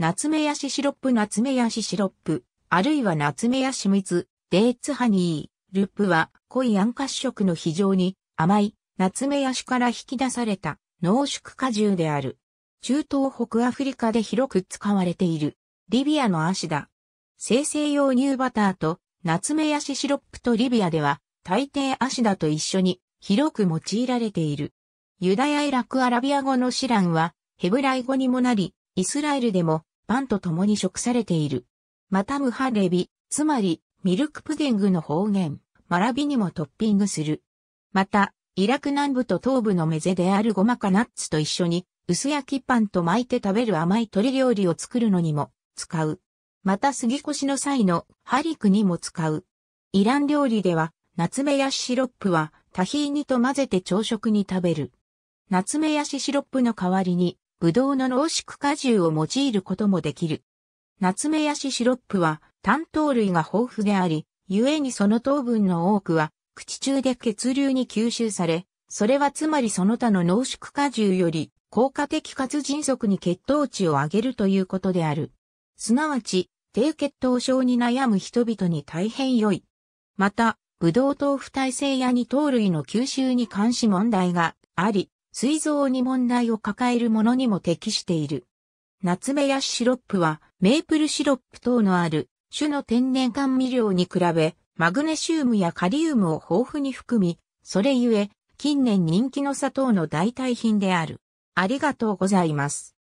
ナツメヤシシロップナツメヤシシロップ、あるいはナツメヤシ蜜、デーツハニー、ルップは濃い暗褐色の非常に甘い、ナツメヤシから引き出された濃縮果汁である。中東北アフリカで広く使われている。リビアのアシだ。生成用乳バターとナツメヤシシロップとリビアでは大抵アシだと一緒に広く用いられている。ユダヤイラクアラビア語のシランはヘブライ語にもなり、イスラエルでもパンと共に食されている。またムハレビ、つまりミルクプディングの方言、マラビにもトッピングする。また、イラク南部と東部のメゼであるゴマかナッツと一緒に、薄焼きパンと巻いて食べる甘い鶏料理を作るのにも使う。また杉越の際のハリクにも使う。イラン料理では、ナツメヤシシロップはタヒーニと混ぜて朝食に食べる。ナツメヤシシロップの代わりに、ブドウの濃縮果汁を用いることもできる。ナツメヤシシロップは単糖類が豊富であり、故にその糖分の多くは口中で血流に吸収され、それはつまりその他の濃縮果汁より効果的かつ迅速に血糖値を上げるということである。すなわち、低血糖症に悩む人々に大変良い。また、ブドウ糖不耐性や二糖類の吸収に関し問題があり、膵臓に問題を抱えるものにも適している。ナツメヤシシロップは、メープルシロップ等のある、種の天然甘味料に比べ、マグネシウムやカリウムを豊富に含み、それゆえ、近年人気の砂糖の代替品である。ありがとうございます。